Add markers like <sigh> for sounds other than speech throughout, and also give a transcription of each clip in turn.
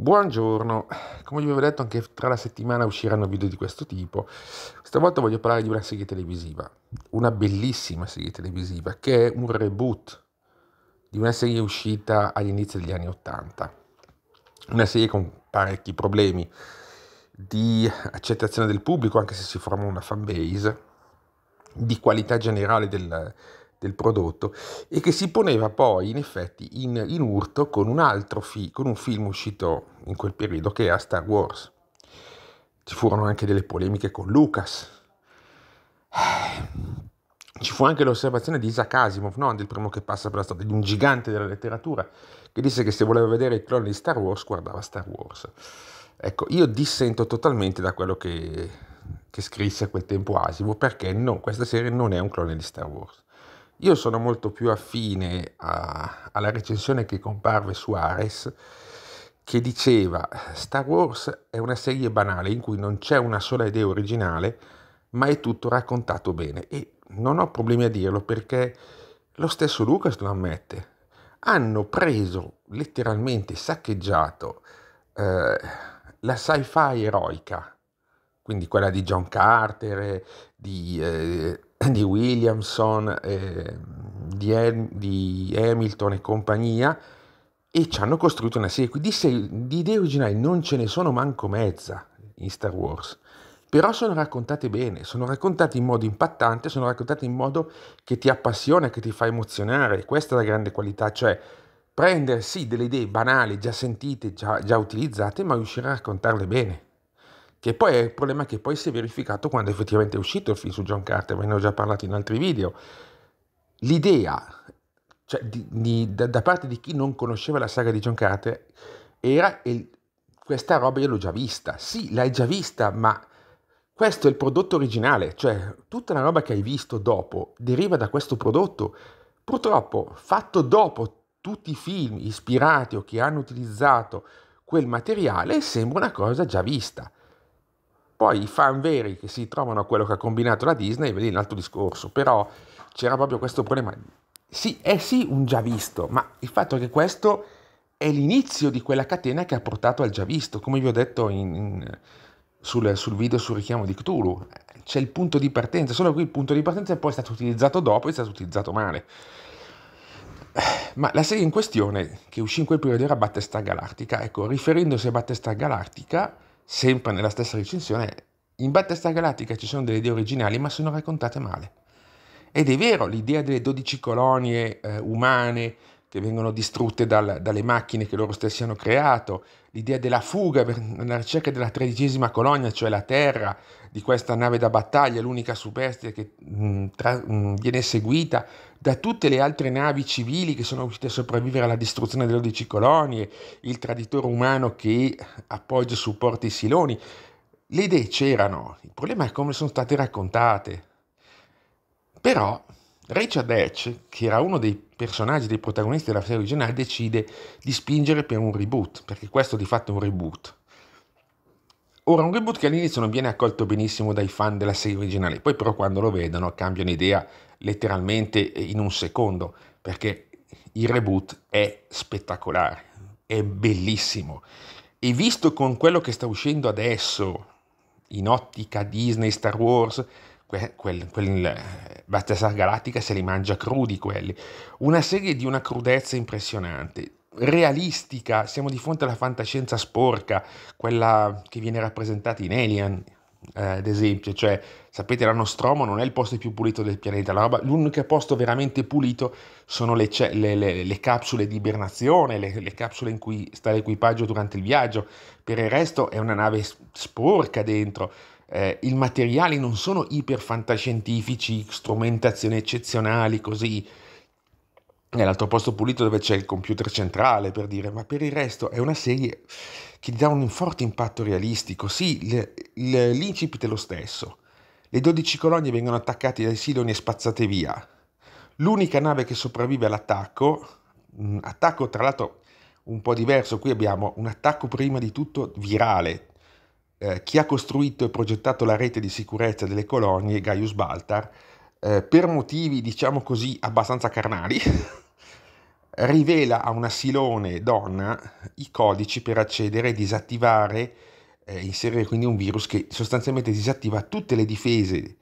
Buongiorno, come vi avevo detto anche tra la settimana usciranno video di questo tipo, stavolta voglio parlare di una serie televisiva, una bellissima serie televisiva che è un reboot di una serie uscita all'inizio degli anni Ottanta, una serie con parecchi problemi di accettazione del pubblico anche se si forma una fanbase, di qualità generale del, del prodotto e che si poneva poi in effetti in, in urto con un altro fi- con un film uscito in quel periodo che era Star Wars. Ci furono anche delle polemiche con Lucas. Eh, ci fu anche l'osservazione di Isaac Asimov, no? del primo che passa per la storia, di un gigante della letteratura, che disse che se voleva vedere il clone di Star Wars guardava Star Wars. Ecco, io dissento totalmente da quello che, che scrisse a quel tempo Asimov perché no, questa serie non è un clone di Star Wars. Io sono molto più affine a, alla recensione che comparve su Ares che diceva Star Wars è una serie banale in cui non c'è una sola idea originale ma è tutto raccontato bene e non ho problemi a dirlo perché lo stesso Lucas lo ammette. Hanno preso letteralmente saccheggiato eh, la sci-fi eroica, quindi quella di John Carter, di eh, <coughs> di Williamson, eh, di, di, Hamilton e compagnia e ci hanno costruito una serie. Quindi se- di idee originali non ce ne sono manco mezza in Star Wars, però sono raccontate bene, sono raccontate in modo impattante, sono raccontate in modo che ti appassiona, che ti fa emozionare. Questa è la grande qualità, cioè prendersi delle idee banali, già sentite, già, già utilizzate, ma riuscire a raccontarle bene che poi è il problema che poi si è verificato quando effettivamente è uscito il film su John Carter, ve ne ho già parlato in altri video. L'idea cioè, di, di, da, da, parte di chi non conosceva la saga di John Carter era il, questa roba io l'ho già vista, sì l'hai già vista ma questo è il prodotto originale, cioè tutta la roba che hai visto dopo deriva da questo prodotto. Purtroppo fatto dopo tutti i film ispirati o che hanno utilizzato quel materiale sembra una cosa già vista. Poi i fan veri che si trovano a quello che ha combinato la Disney, lì è un altro discorso, però c'era proprio questo problema. Sì, è eh sì un già visto, ma il fatto è che questo è l'inizio di quella catena che ha portato al già visto, come vi ho detto in, in, sul, sul, video sul richiamo di Cthulhu. C'è il punto di partenza, solo qui il punto di partenza è poi stato utilizzato dopo e è stato utilizzato male. Ma la serie in questione, che uscì in quel periodo, era Battestar Galattica. Ecco, riferendosi a Battestar Galattica, Sempre nella stessa recensione, in Battista Galattica ci sono delle idee originali ma sono raccontate male. Ed è vero, l'idea delle 12 colonie eh, umane che vengono distrutte dal, dalle macchine che loro stessi hanno creato, l'idea della fuga nella ricerca della tredicesima colonia, cioè la Terra, di questa nave da battaglia, l'unica superstite che mh, mm, tra, mh, mm, viene seguita da tutte le altre navi civili che sono riuscite a sopravvivere alla distruzione delle 12 colonie, il traditore umano che appoggia e supporta i siloni. Le idee c'erano, il problema è come sono state raccontate. Però Richard Hatch, che era uno dei personaggi, dei protagonisti della serie originale, decide di spingere per un reboot, perché questo di fatto è un reboot Ora, un reboot che all'inizio non viene accolto benissimo dai fan della serie originale, poi però quando lo vedono cambiano idea letteralmente eh, in un secondo, perché il reboot è spettacolare, è bellissimo. E visto con quello che sta uscendo adesso, in ottica Disney, Star Wars, quel, quel, quel eh, Battlestar Galactica se li mangia crudi quelli. Una serie di una crudezza impressionante, realistica, siamo di fronte alla fantascienza sporca, quella che viene rappresentata in Alien, eh, ad esempio, cioè sapete la Nostromo non è il posto più pulito del pianeta, roba, l'unico posto veramente pulito sono le, le, le, le capsule di ibernazione, le, capsule in cui sta l'equipaggio durante il viaggio, per il resto è una nave sporca dentro, eh, i materiali non sono iper fantascientifici, strumentazioni eccezionali così, nell'altro posto pulito dove c'è il computer centrale per dire, ma per il resto è una serie che dà un forte impatto realistico, sì, l'incipit è lo stesso. Le 12 colonie vengono attaccate dai siloni e spazzate via. L'unica nave che sopravvive all'attacco, mm, attacco tra l'altro un po' diverso, qui abbiamo un attacco prima di tutto virale. Eh, chi ha costruito e progettato la rete di sicurezza delle colonie, Gaius Baltar, eh, per motivi diciamo così abbastanza carnali, <laughs> rivela a una silone donna i codici per accedere e disattivare, eh, inserire quindi un virus che sostanzialmente disattiva tutte le difese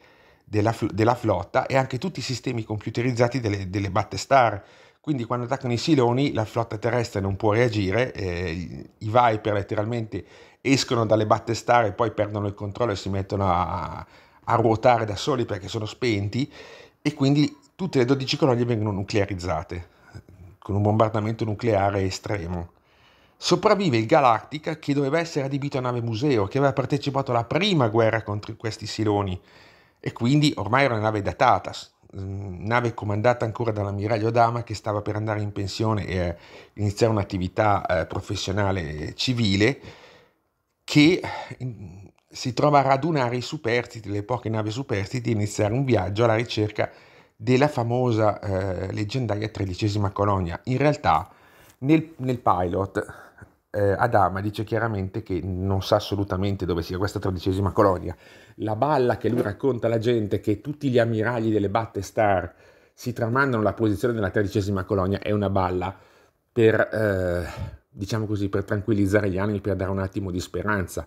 della, della flotta e anche tutti i sistemi computerizzati delle, delle battestar. Quindi quando attaccano i siloni la flotta terrestre non può reagire, eh, i Viper letteralmente escono dalle battestar e poi perdono il controllo e si mettono a, a ruotare da soli perché sono spenti e quindi tutte le 12 colonie vengono nuclearizzate con un bombardamento nucleare estremo. Sopravvive il Galactica che doveva essere adibito a nave museo, che aveva partecipato alla prima guerra contro questi siloni e quindi ormai era una nave datata, mm, nave comandata ancora dall'ammiraglio Dama che stava per andare in pensione e eh, iniziare un'attività eh, professionale civile che mm, si trova a radunare i superstiti, le poche navi superstiti e iniziare un viaggio alla ricerca di della famosa eh, leggendaria tredicesima colonia. In realtà nel, nel pilot eh, Adama dice chiaramente che non sa assolutamente dove sia questa tredicesima colonia. La balla che lui racconta alla gente che tutti gli ammiragli delle Battestar si tramandano la posizione della tredicesima colonia è una balla per, eh, diciamo così, per tranquillizzare gli animi, per dare un attimo di speranza.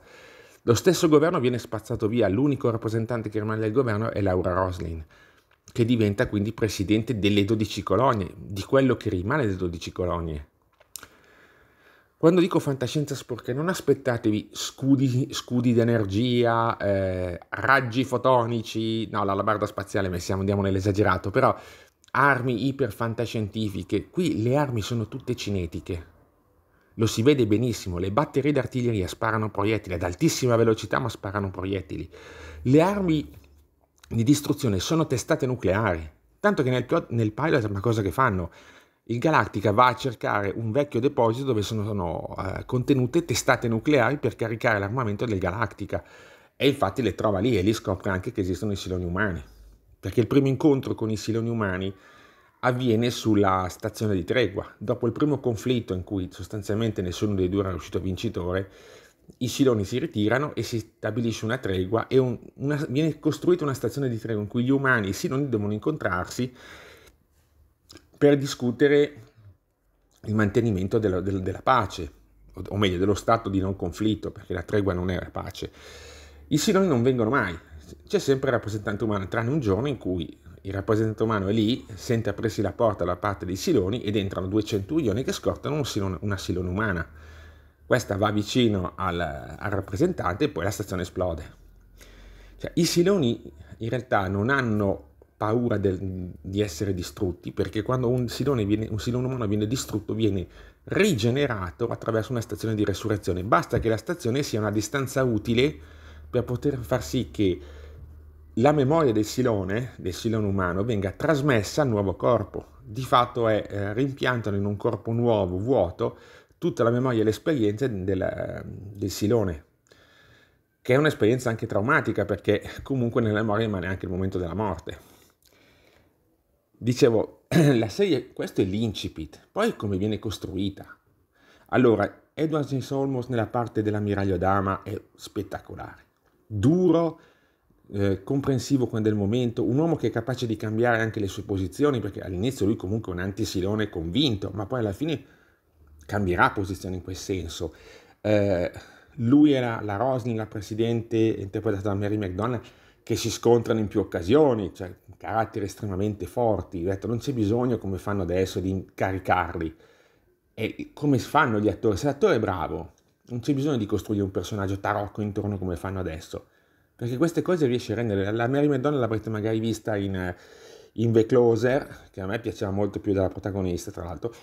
Lo stesso governo viene spazzato via, l'unico rappresentante che rimane del governo è Laura Roslin che diventa quindi presidente delle 12 colonie, di quello che rimane delle 12 colonie. Quando dico fantascienza sporca, non aspettatevi scudi, scudi di eh, raggi fotonici, no, la labarda spaziale, messiamo, andiamo nell'esagerato, però armi iper fantascientifiche, qui le armi sono tutte cinetiche. Lo si vede benissimo, le batterie d'artiglieria sparano proiettili ad altissima velocità, ma sparano proiettili. Le armi di distruzione sono testate nucleari. Tanto che nel, nel pilot è una cosa che fanno. Il Galactica va a cercare un vecchio deposito dove sono, sono eh, contenute testate nucleari per caricare l'armamento del Galactica. E infatti le trova lì e lì scopre anche che esistono i siloni umani. Perché il primo incontro con i siloni umani avviene sulla stazione di tregua. Dopo il primo conflitto in cui sostanzialmente nessuno dei due era uscito vincitore, i siloni si ritirano e si stabilisce una tregua e un, una, viene costruita una stazione di tregua in cui gli umani e i siloni devono incontrarsi per discutere il mantenimento della, del, della pace, o, o meglio dello stato di non conflitto, perché la tregua non è la pace. I siloni non vengono mai, c'è sempre il rappresentante umano, tranne un giorno in cui il rappresentante umano è lì, sente aprirsi la porta da parte dei siloni ed entrano due centurioni che scortano un silone, una silone umana questa va vicino al, al rappresentante e poi la stazione esplode. Cioè, I siloni in realtà non hanno paura del, di essere distrutti, perché quando un silone, viene, un silone umano viene distrutto viene rigenerato attraverso una stazione di resurrezione. Basta che la stazione sia una distanza utile per poter far sì che la memoria del silone, del silone umano, venga trasmessa al nuovo corpo. Di fatto è eh, rimpiantano in un corpo nuovo, vuoto, tutta la memoria e l'esperienza del, del silone, che è un'esperienza anche traumatica perché comunque nella memoria rimane anche il momento della morte. Dicevo, <clears throat> la serie, questo è l'incipit, poi come viene costruita. Allora, Edward James Olmos nella parte dell'ammiraglio Dama è spettacolare, duro, eh, comprensivo quando è il momento, un uomo che è capace di cambiare anche le sue posizioni, perché all'inizio lui comunque è un antisilone convinto, ma poi alla fine cambierà posizione in quel senso. Eh, lui e la, la Roslin, la presidente interpretata da Mary McDonald, che si scontrano in più occasioni, cioè caratteri estremamente forti, detto, non c'è bisogno come fanno adesso di incaricarli. E come fanno gli attori? Se l'attore è bravo, non c'è bisogno di costruire un personaggio tarocco intorno come fanno adesso. Perché queste cose riesce a rendere... La Mary McDonald l'avrete magari vista in, eh, in The Closer, che a me piaceva molto più della protagonista, tra l'altro,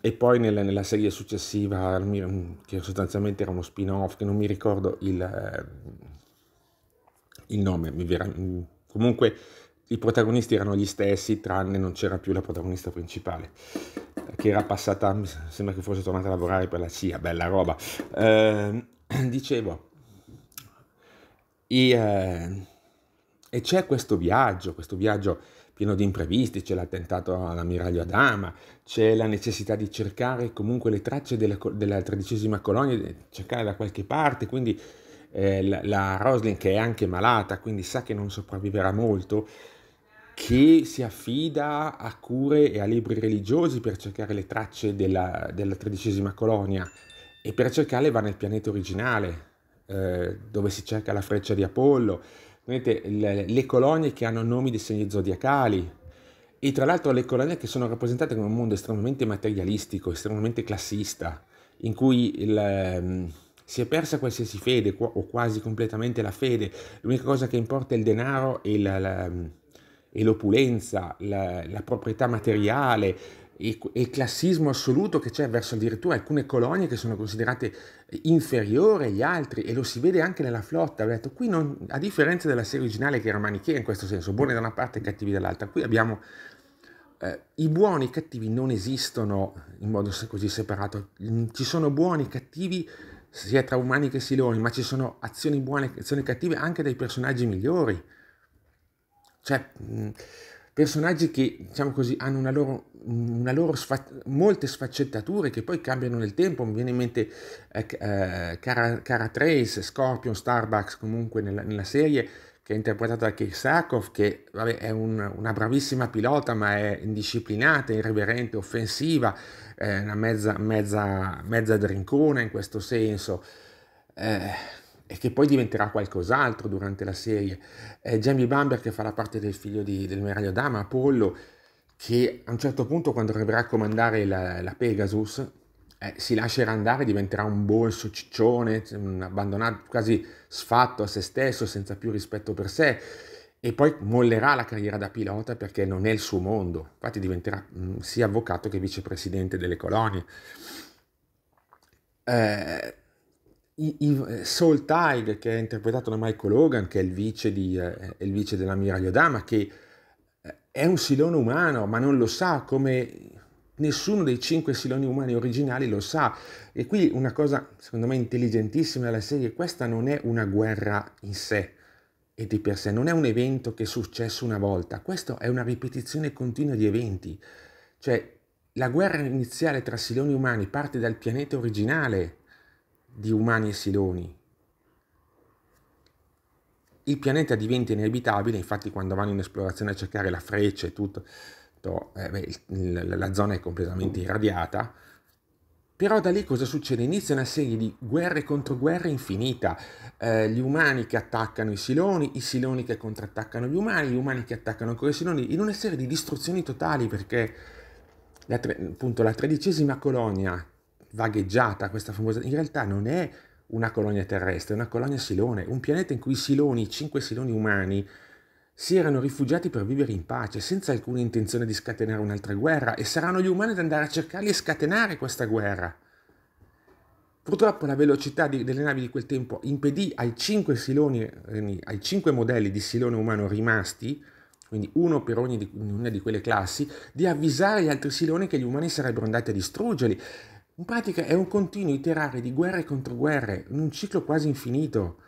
e poi nella, nella serie successiva, mm, che sostanzialmente era uno spin-off, che non mi ricordo il, eh, il nome, mm, comunque i protagonisti erano gli stessi, tranne non c'era più la protagonista principale, che era passata, mi sembra che fosse tornata a lavorare per la CIA, bella roba. Eh, <clears throat> dicevo, e, eh, e c'è questo viaggio, questo viaggio pieno di imprevisti, c'è l'attentato all'ammiraglio Adama, c'è la necessità di cercare comunque le tracce della, della tredicesima colonia, cercare da qualche parte, quindi eh, la, la Roslin che è anche malata, quindi sa che non sopravviverà molto, che si affida a cure e a libri religiosi per cercare le tracce della, della tredicesima colonia e per cercarle va nel pianeta originale, eh, dove si cerca la freccia di Apollo vedete, le, le colonie che hanno nomi di segni zodiacali e tra l'altro le colonie che sono rappresentate come un mondo estremamente materialistico, estremamente classista, in cui il... Um, si è persa qualsiasi fede o quasi completamente la fede, l'unica cosa che importa è il denaro e, la, la, ehm, e l'opulenza, la, la, proprietà materiale, e, il classismo assoluto che c'è verso addirittura alcune colonie che sono considerate eh, inferiori agli altri e lo si vede anche nella flotta. Ho detto, qui non, a differenza della serie originale che era manichea in questo senso, buoni da una parte e cattivi dall'altra, qui abbiamo eh, i buoni e i cattivi non esistono in modo così separato, mm, ci sono buoni e cattivi sia tra umani che siloni, ma ci sono azioni buone e azioni cattive anche dai personaggi migliori. Cioè... Mh, mm, personaggi che, diciamo così, hanno una loro, una loro sfac- molte sfaccettature che poi cambiano nel tempo, mi viene in mente eh, eh, Cara, Cara, Trace, Scorpion, Starbucks comunque nella, nella serie, che è interpretata da Kirsakov, che vabbè, è un, una bravissima pilota, ma è indisciplinata, irriverente, offensiva, è una mezza, mezza, mezza drincona in questo senso. Eh, e che poi diventerà qualcos'altro durante la serie. È Jamie Bamber che fa la parte del figlio di, del meraglio Dama, Apollo, che a un certo punto quando arriverà a comandare la, la Pegasus eh, si lascerà andare, diventerà un bolso ciccione, abbandonato, quasi sfatto a se stesso, senza più rispetto per sé e poi mollerà la carriera da pilota perché non è il suo mondo, infatti diventerà mm, sia avvocato che vicepresidente delle colonie. Eh, i, I, eh, Soul Tide, che è interpretato da Michael Hogan, che è il vice, di, eh, il vice dell'ammiraglio Dama, che eh, è un silone umano, ma non lo sa come nessuno dei cinque siloni umani originali lo sa. E qui una cosa, secondo me, intelligentissima della serie, questa non è una guerra in sé e di per sé, non è un evento che è successo una volta, questa è una ripetizione continua di eventi. Cioè, la guerra iniziale tra siloni umani parte dal pianeta originale, di umani e siloni. Il pianeta diventa inabitabile, infatti quando vanno in esplorazione a cercare la freccia e tutto, tutto eh, beh, la zona è completamente irradiata, però da lì cosa succede? Inizia una serie di guerre contro guerre infinita. Eh, gli umani che attaccano i siloni, i siloni che contrattaccano gli umani, gli umani che attaccano ancora i siloni, in una serie di distruzioni totali perché la tre, appunto la tredicesima colonia vagheggiata, questa famosa, in realtà non è una colonia terrestre, è una colonia silone, un pianeta in cui i siloni, i cinque siloni umani, si erano rifugiati per vivere in pace, senza alcuna intenzione di scatenare un'altra guerra, e saranno gli umani ad andare a cercarli e scatenare questa guerra. Purtroppo la velocità di, delle navi di quel tempo impedì ai cinque, siloni, eh, ai cinque modelli di silone umano rimasti, quindi uno per ogni di, una di quelle classi, di avvisare gli altri siloni che gli umani sarebbero andati a distruggerli. In pratica è un continuo iterare di guerre contro guerre, in un ciclo quasi infinito,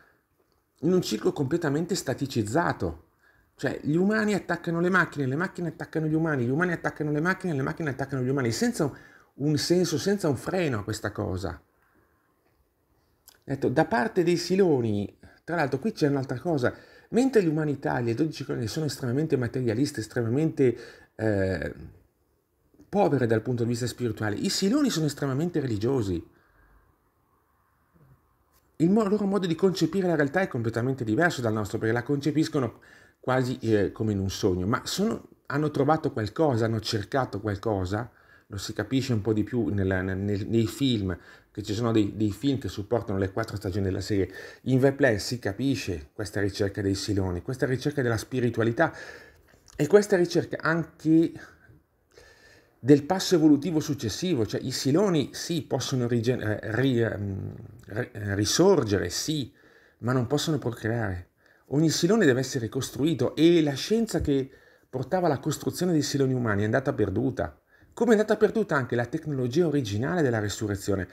in un ciclo completamente staticizzato. Cioè, gli umani attaccano le macchine, le macchine attaccano gli umani, gli umani attaccano le macchine, le macchine attaccano gli umani, senza un senso, senza un freno a questa cosa. Detto, ecco, da parte dei siloni, tra l'altro qui c'è un'altra cosa, mentre l'umanità, gli 12 coloni sono estremamente materialisti, estremamente... Eh, povere dal punto di vista spirituale. I siloni sono estremamente religiosi. Il loro modo di concepire la realtà è completamente diverso dal nostro, perché la concepiscono quasi eh, come in un sogno, ma sono, hanno trovato qualcosa, hanno cercato qualcosa, lo si capisce un po' di più nella, nel, nei film, che ci sono dei, dei, film che supportano le quattro stagioni della serie. In The Plan si capisce questa ricerca dei siloni, questa ricerca della spiritualità e questa ricerca anche del passo evolutivo successivo, cioè i siloni sì possono rigen- eh, ri, ehm, ri, eh, risorgere, sì, ma non possono procreare. Ogni silone deve essere costruito e la scienza che portava alla costruzione dei siloni umani è andata perduta, come è andata perduta anche la tecnologia originale della resurrezione.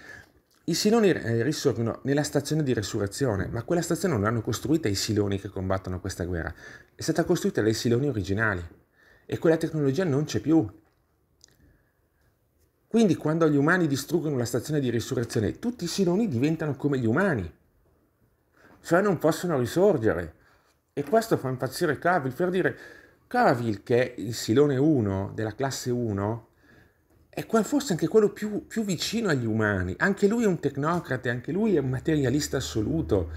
I siloni eh, risorgono nella stazione di resurrezione, ma quella stazione non l'hanno costruita i siloni che combattono questa guerra, è stata costruita dai siloni originali e quella tecnologia non c'è più, quindi quando gli umani distruggono la stazione di risurrezione, tutti i Siloni diventano come gli umani, cioè non possono risorgere. E questo fa impazzire Cavill per dire, Cavill che è il Silone 1 della classe 1, è forse anche quello più, più vicino agli umani, anche lui è un tecnocrate, anche lui è un materialista assoluto,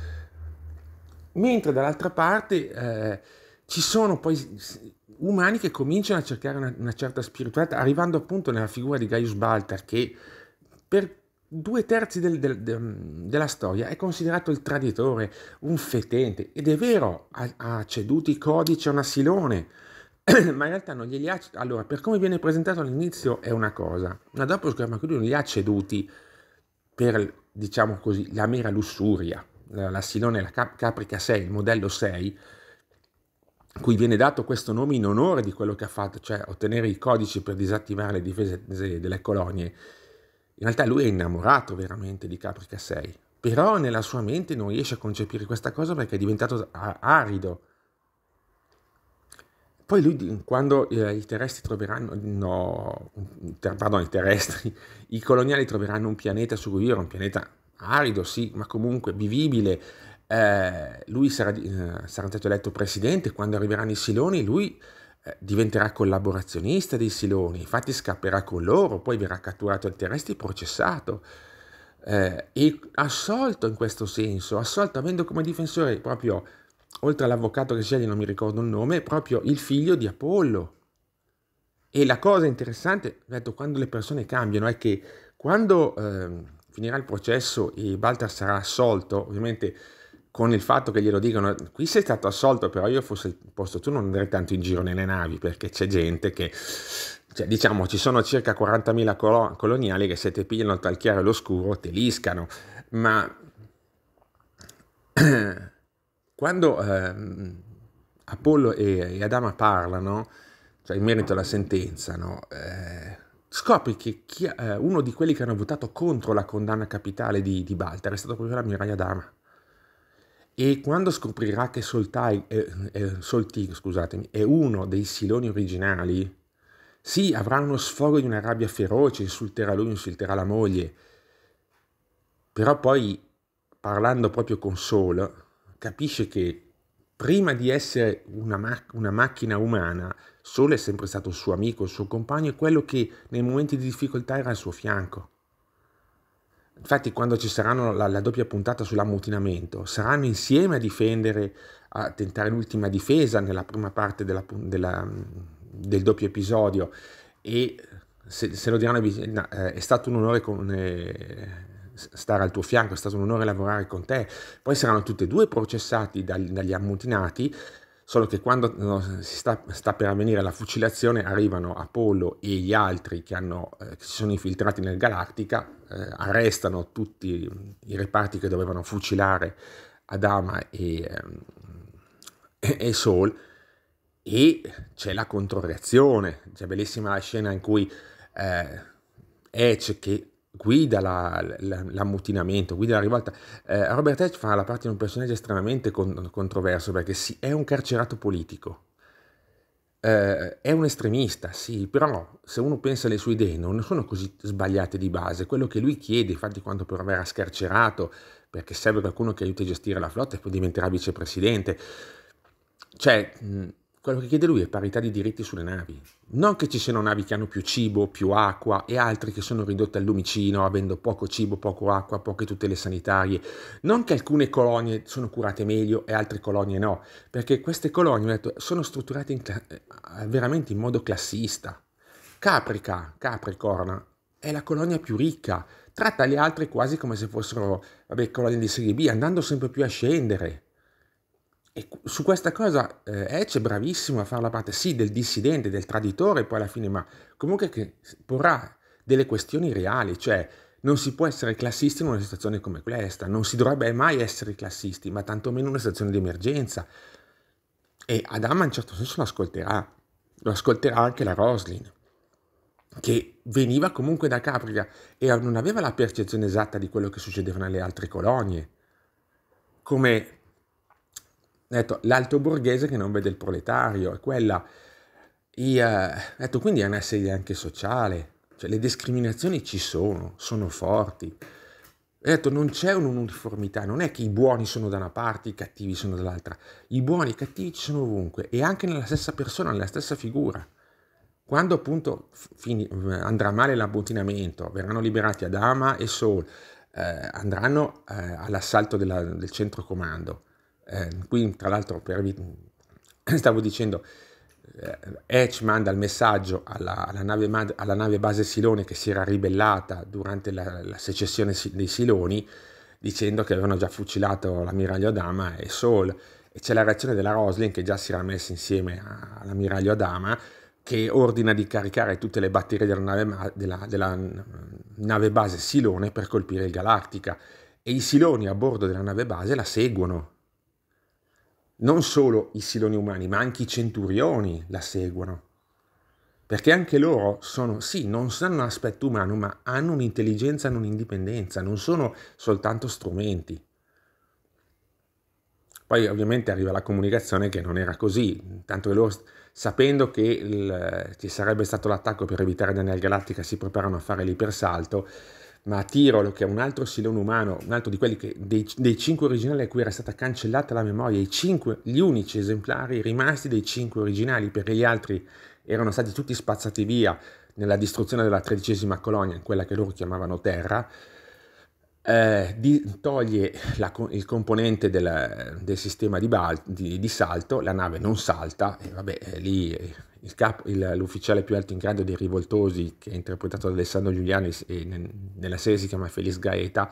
mentre dall'altra parte eh, ci sono poi umani che cominciano a cercare una, una certa spiritualità, arrivando appunto nella figura di Gaius Baltar, che per due terzi del, del, de, della storia è considerato il traditore, un fetente, ed è vero, ha, ha ceduto i codici a un assilone, <clears throat> ma in realtà non glieli ha... ceduti. Allora, per come viene presentato all'inizio è una cosa, ma dopo scriviamo che lui non li ha ceduti per, diciamo così, la mera lussuria, l'assilone, la cap- caprica 6, il modello 6, cui viene dato questo nome in onore di quello che ha fatto, cioè ottenere i codici per disattivare le difese delle colonie, in realtà lui è innamorato veramente di Capri Cassei, però nella sua mente non riesce a concepire questa cosa perché è diventato arido. Poi lui, quando eh, i terrestri troveranno, no, ter, pardon, i terrestri, i coloniali troveranno un pianeta su cui vivere, un pianeta arido, sì, ma comunque vivibile, eh, lui sarà, eh, sarà, stato eletto presidente, quando arriveranno i Siloni lui eh, diventerà collaborazionista dei Siloni, infatti scapperà con loro, poi verrà catturato al terrestre e processato. Eh, e assolto in questo senso, assolto avendo come difensore proprio, oltre all'avvocato che sceglie, non mi ricordo il nome, proprio il figlio di Apollo. E la cosa interessante, detto, quando le persone cambiano, è che quando ehm, finirà il processo e Baltar sarà assolto, ovviamente con il fatto che glielo dicono, qui sei stato assolto, però io fossi al posto tu non andrei tanto in giro nelle navi perché c'è gente che, cioè, diciamo, ci sono circa 40.000 colo- coloniali che se te pigliano tal chiaro e l'oscuro te liscano, ma <clears throat> quando eh, Apollo e, e, Adama parlano, cioè in merito alla sentenza, no? Eh, scopri che chi, eh, uno di quelli che hanno votato contro la condanna capitale di, di Baltar è stato proprio l'ammiraglio Adama e quando scoprirà che Soltai, eh, eh, Solti è uno dei siloni originali, sì, avrà uno sfogo di una rabbia feroce, insulterà lui, insulterà la moglie, però poi, parlando proprio con Sol, capisce che prima di essere una, ma- una macchina umana, Sol è sempre stato il suo amico, il suo compagno e quello che nei momenti di difficoltà era al suo fianco. Infatti quando ci saranno la, la doppia puntata sull'ammutinamento, saranno insieme a difendere, a tentare l'ultima difesa nella prima parte della, della, mm, del doppio episodio e se, se lo diranno no, eh, è stato un onore con, eh, stare al tuo fianco, è stato un onore lavorare con te, poi saranno tutti e due processati dagli, dagli ammutinati solo che quando no, si sta, sta, per avvenire la fucilazione arrivano Apollo e gli altri che, hanno, eh, che si sono infiltrati nel Galattica, eh, arrestano tutti i reparti che dovevano fucilare Adama e, ehm, e, e e c'è la controreazione, c'è cioè, bellissima la scena in cui eh, Edge che guida l'ammutinamento, la, la, guida la rivolta. Eh, Robert Edge fa la parte di un personaggio estremamente con, controverso perché si, è un carcerato politico, eh, è un estremista, sì, però se uno pensa alle sue idee non sono così sbagliate di base. Quello che lui chiede, infatti quando Prover era scarcerato perché serve qualcuno che aiuti a gestire la flotta e poi diventerà vicepresidente, cioè... Mh, quello che chiede lui è parità di diritti sulle navi. Non che ci siano navi che hanno più cibo, più acqua e altre che sono ridotte al lumicino, avendo poco cibo, poco acqua, poche tutele sanitarie. Non che alcune colonie sono curate meglio e altre colonie no, perché queste colonie detto, sono strutturate in eh, veramente in modo classista. Caprica, Capricorna, è la colonia più ricca, tratta le altre quasi come se fossero vabbè, colonie di serie B, andando sempre più a scendere. E su questa cosa eh, Ece è bravissimo a fare la parte sì del dissidente, del traditore, poi alla fine, ma comunque che porrà delle questioni reali, cioè non si può essere classisti in una situazione come questa, non si dovrebbe mai essere classisti, ma tantomeno in una situazione di emergenza. E Adama in un certo senso lo ascolterà, lo ascolterà anche la Roslin, che veniva comunque da Caprica e non aveva la percezione esatta di quello che succedeva nelle altre colonie. Come detto, l'alto borghese che non vede il proletario, è quella. I, eh, detto, quindi è una serie anche sociale, cioè le discriminazioni ci sono, sono forti. Ho detto, non c'è un'uniformità, non è che i buoni sono da una parte, i cattivi sono dall'altra. I buoni e i cattivi ci sono ovunque e anche nella stessa persona, nella stessa figura. Quando appunto fin- andrà male l'abbottinamento, verranno liberati Adama e Saul, eh, andranno eh, all'assalto della, del centro comando. Eh, qui tra l'altro per, <clears throat> stavo dicendo, eh, manda il messaggio alla, alla, nave, alla, nave, base Silone che si era ribellata durante la, la secessione dei Siloni dicendo che avevano già fucilato l'ammiraglio Adama e Sol e c'è la reazione della Roslin che già si era messa insieme all'ammiraglio Adama che ordina di caricare tutte le batterie della nave, della, della nave base Silone per colpire il Galattica. e i Siloni a bordo della nave base la seguono non solo i siloni umani, ma anche i centurioni la seguono. Perché anche loro sono, sì, non sanno aspetto umano, ma hanno un'intelligenza, hanno un'indipendenza, non sono soltanto strumenti. Poi ovviamente arriva la comunicazione che non era così, tanto che loro, sapendo che il, ci sarebbe stato l'attacco per evitare Daniel Galattica, si preparano a fare l'ipersalto, ma Tirolo, che è un altro silone umano, un altro di quelli che, dei, dei cinque originali a cui era stata cancellata la memoria, i cinque, gli unici esemplari rimasti dei cinque originali, perché gli altri erano stati tutti spazzati via nella distruzione della tredicesima colonia, in quella che loro chiamavano Terra, eh, di, toglie la, il componente del, del sistema di, bal, di, di, salto, la nave non salta, e vabbè, eh, lì eh, il capo, il, l'ufficiale più alto in grado dei rivoltosi, che è interpretato da Alessandro Giuliani e nella serie si chiama Felice Gaeta,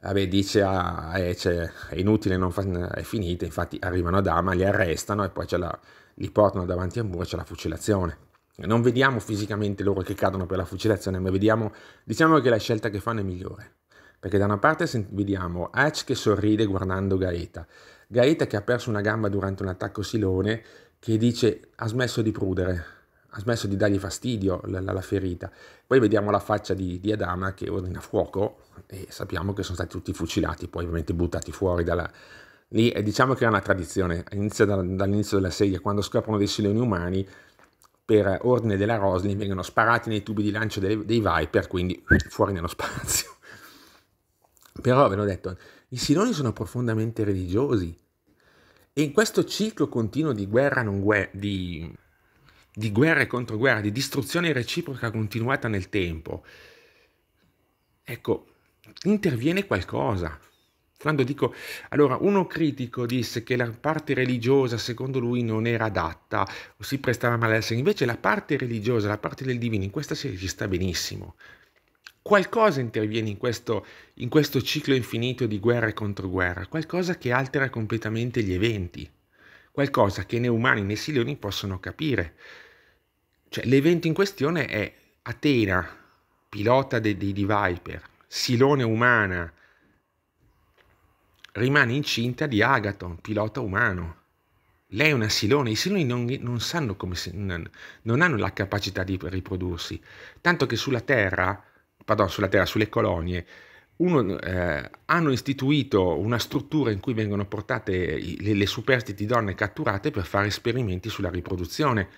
vabbè, dice a, ah, a Ece, eh, è inutile, non fa, è finita, infatti arrivano a Dama, li arrestano e poi la, li portano davanti a muro e c'è la fucilazione. Non vediamo fisicamente loro che cadono per la fucilazione, ma vediamo, diciamo che la scelta che fanno è migliore perché da una parte vediamo Hatch che sorride guardando Gaeta, Gaeta che ha perso una gamba durante un attacco silone, che dice ha smesso di prudere, ha smesso di dargli fastidio alla, la, ferita. Poi vediamo la faccia di, di, Adama che ordina fuoco e sappiamo che sono stati tutti fucilati, poi ovviamente buttati fuori dalla... Lì diciamo che è una tradizione, inizia da, dall'inizio della serie, quando scoprono dei siloni umani, per ordine della Roslin vengono sparati nei tubi di lancio dei, dei Viper, quindi fuori nello spazio. Però ve l'ho detto, i Siloni sono profondamente religiosi e in questo ciclo continuo di guerra non guerra, di, di guerra e controguerra, di distruzione reciproca continuata nel tempo, ecco, interviene qualcosa. Quando dico, allora, uno critico disse che la parte religiosa secondo lui non era adatta o si prestava male a sé, invece la parte religiosa, la parte del divino in questa serie ci sta benissimo qualcosa interviene in questo, in questo ciclo infinito di guerra e controguerra, qualcosa che altera completamente gli eventi, qualcosa che né umani né silioni possono capire. Cioè, l'evento in questione è Atena, pilota dei, dei di Viper, silone umana, rimane incinta di Agaton, pilota umano. Lei è una silone, i siloni non, non sanno come si, non, non hanno la capacità di riprodursi, tanto che sulla Terra pardon, sulla terra, sulle colonie, uno, eh, hanno istituito una struttura in cui vengono portate le, le superstiti donne catturate per fare esperimenti sulla riproduzione.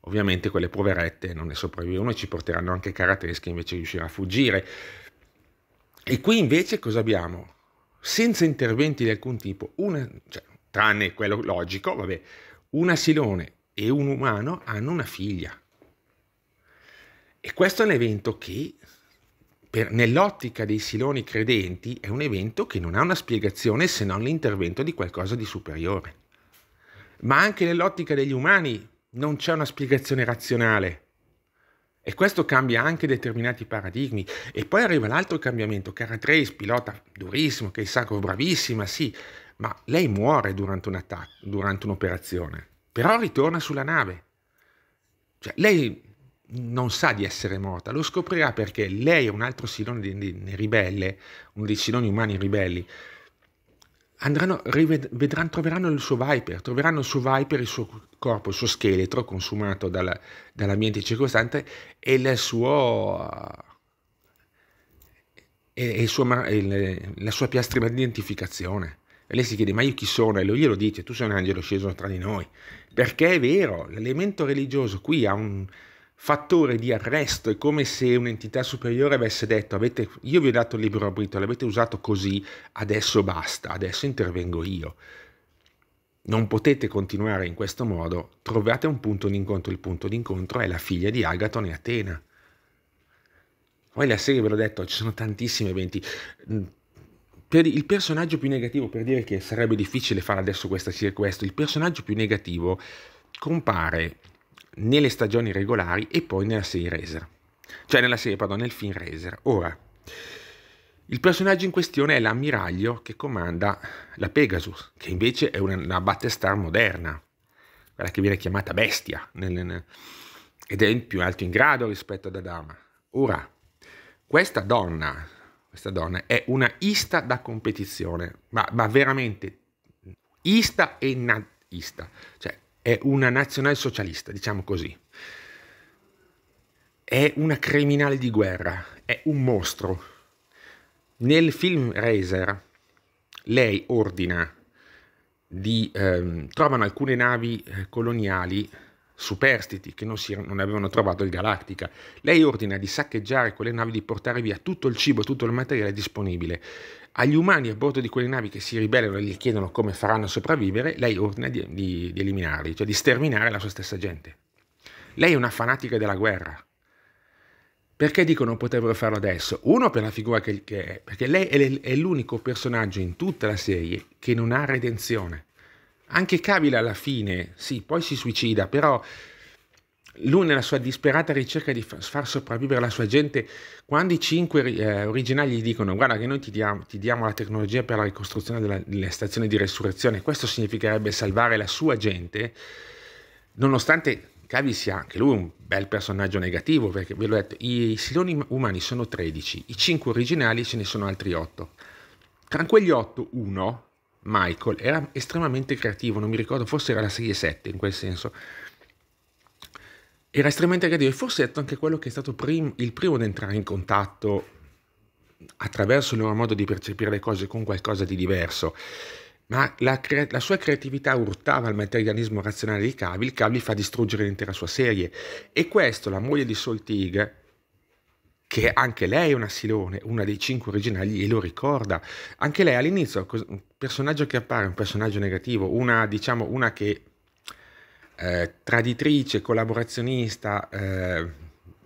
Ovviamente quelle poverette non ne sopravvivono e ci porteranno anche Karates che invece riuscirà a fuggire. E qui invece cosa abbiamo? Senza interventi di alcun tipo, una, cioè, tranne quello logico, vabbè, un asilone e un umano hanno una figlia. E questo è un evento che per, nell'ottica dei siloni credenti è un evento che non ha una spiegazione se non l'intervento di qualcosa di superiore. Ma anche nell'ottica degli umani non c'è una spiegazione razionale. E questo cambia anche determinati paradigmi. E poi arriva l'altro cambiamento. Cara Trace, pilota durissimo, che è sacro bravissima, sì, ma lei muore durante, un attac- durante un'operazione, però ritorna sulla nave. Cioè, lei non sa di essere morta, lo scoprirà perché lei e un altro silone di, di, ribelle, uno dei siloni umani ribelli, andranno, rivedranno, troveranno il suo Viper, troveranno il suo Viper, il suo corpo, il suo scheletro consumato dalla, dall'ambiente circostante e il suo... E, il suo la sua piastra di identificazione. E lei si chiede, ma io chi sono? E lui glielo dice, tu sei un angelo sceso tra di noi. Perché è vero, l'elemento religioso qui ha un, fattore di arresto, è come se un'entità superiore avesse detto avete, io vi ho dato il libero arbitrio, l'avete usato così, adesso basta, adesso intervengo io. Non potete continuare in questo modo, trovate un punto d'incontro, il punto d'incontro è la figlia di Agaton e Atena. Poi la serie ve l'ho detto, ci sono tantissimi eventi. Mm, per il personaggio più negativo, per dire che sarebbe difficile fare adesso questa serie, questo, il personaggio più negativo compare nelle stagioni regolari e poi nella serie Razer. Cioè nella serie, pardon, nel film Razer. Ora, il personaggio in questione è l'ammiraglio che comanda la Pegasus, che invece è una, una Battlestar moderna, quella che viene chiamata Bestia, nel, nel, ed è in più alto in grado rispetto ad Adama. Ora, questa donna, questa donna è una ista da competizione, ma, ma veramente ista e natista, cioè è una nazionalsocialista, diciamo così. È una criminale di guerra, è un mostro. Nel film Razer lei ordina di... Ehm, trovano alcune navi eh, coloniali superstiti che non, si, non, avevano trovato il Galactica. Lei ordina di saccheggiare quelle navi, di portare via tutto il cibo, tutto il materiale disponibile. Agli umani a bordo di quelle navi che si ribellano e gli chiedono come faranno a sopravvivere, lei ordina di, di, di eliminarli, cioè di sterminare la sua stessa gente. Lei è una fanatica della guerra. Perché dico non potrebbero farlo adesso? Uno per la figura che, che è, perché lei è l'unico personaggio in tutta la serie che non ha redenzione. Anche Kabila alla fine, sì, poi si suicida, però lui nella sua disperata ricerca di far sopravvivere la sua gente, quando i cinque eh, originali gli dicono guarda che noi ti diamo, ti diamo la tecnologia per la ricostruzione della, della, stazione di resurrezione, questo significherebbe salvare la sua gente, nonostante Cavi sia anche lui un bel personaggio negativo, perché ve l'ho detto, i siloni umani sono 13, i cinque originali ce ne sono altri 8. Tra quegli 8, uno, Michael, era estremamente creativo, non mi ricordo, forse era la serie 7 in quel senso era estremamente e forse è anche quello che è stato prim- il primo ad entrare in contatto attraverso il loro modo di percepire le cose con qualcosa di diverso. Ma la, cre- la sua creatività urtava il materialismo razionale di Cavi, il Cavi fa distruggere l'intera sua serie. E questo, la moglie di Sol Soltig, che anche lei è una Silone, una dei cinque originali, e lo ricorda. Anche lei all'inizio, un personaggio che appare, un personaggio negativo, una, diciamo, una che eh, traditrice, collaborazionista, eh,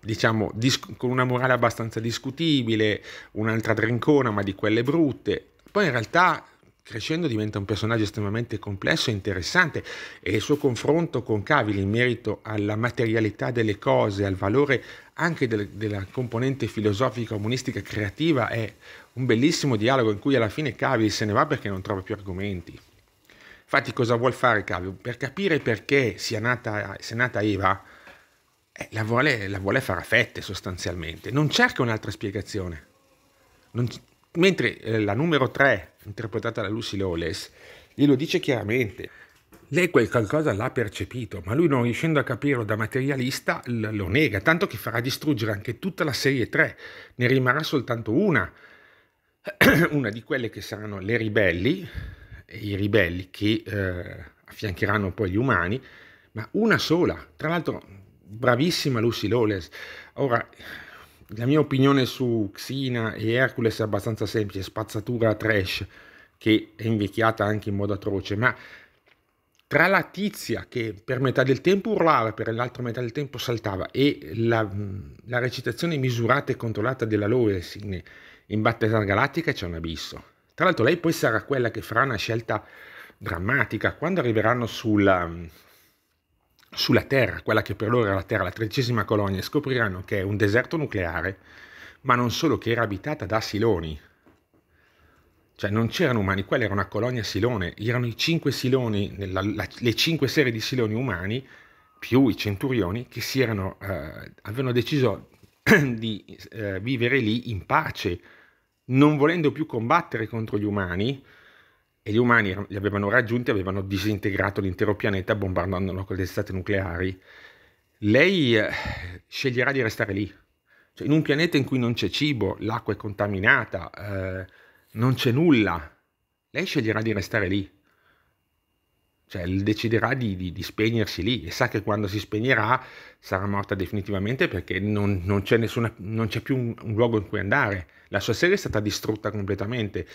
diciamo dis- con una morale abbastanza discutibile, un'altra drincona ma di quelle brutte. Poi in realtà crescendo diventa un personaggio estremamente complesso e interessante e il suo confronto con Cavili in merito alla materialità delle cose, al valore anche del, della componente filosofica, umanistica, creativa è un bellissimo dialogo in cui alla fine Cavili se ne va perché non trova più argomenti. Infatti cosa vuol fare Cavio? Per capire perché sia nata, sia nata Eva, eh, la, vuole, la, vuole, fare a fette sostanzialmente, non cerca un'altra spiegazione. Non, mentre eh, la numero 3, interpretata da Lucy Lawless, glielo dice chiaramente. Lei quel qualcosa l'ha percepito, ma lui non riuscendo a capirlo da materialista lo nega, tanto che farà distruggere anche tutta la serie 3, ne rimarrà soltanto una, <clears throat> una di quelle che saranno le ribelli, i ribelli che eh, affiancheranno poi gli umani, ma una sola, tra l'altro bravissima Lucy Lawless. Ora, la mia opinione su Xina e Hercules è abbastanza semplice, spazzatura trash che è invecchiata anche in modo atroce, ma tra la tizia che per metà del tempo urlava, per l'altra metà del tempo saltava e la, la recitazione misurata e controllata della Lawless in, in Battlestar Galactica c'è un abisso. Tra l'altro lei poi sarà quella che farà una scelta drammatica quando arriveranno sulla, sulla Terra, quella che per loro era la Terra, la tredicesima colonia, e scopriranno che è un deserto nucleare, ma non solo che era abitata da siloni. Cioè non c'erano umani, quella era una colonia silone, erano i cinque siloni, nella, la, le cinque serie di siloni umani, più i centurioni, che si erano, eh, avevano deciso <clears throat> di eh, vivere lì in pace, non volendo più combattere contro gli umani, e gli umani li avevano raggiunti, avevano disintegrato l'intero pianeta bombardandolo con le state nucleari, lei eh, sceglierà di restare lì. Cioè, in un pianeta in cui non c'è cibo, l'acqua è contaminata, eh, non c'è nulla, lei sceglierà di restare lì cioè deciderà di, di, di, spegnersi lì e sa che quando si spegnerà sarà morta definitivamente perché non, non, c'è, nessuna, non c'è, più un, un, luogo in cui andare. La sua serie è stata distrutta completamente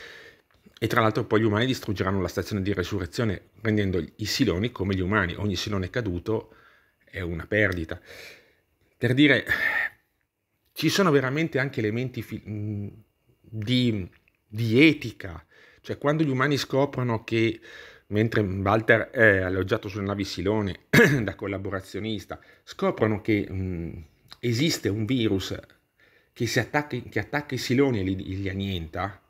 e tra l'altro poi gli umani distruggeranno la stazione di resurrezione rendendo i siloni come gli umani. Ogni silone caduto è una perdita. Per dire, ci sono veramente anche elementi fi- di, di etica, cioè quando gli umani scoprono che Mentre Walter è eh, alloggiato sulla nave Silone <coughs> da collaborazionista, scoprono che mh, mm, esiste un virus che, attacca, che attacca i Siloni e li, li annienta,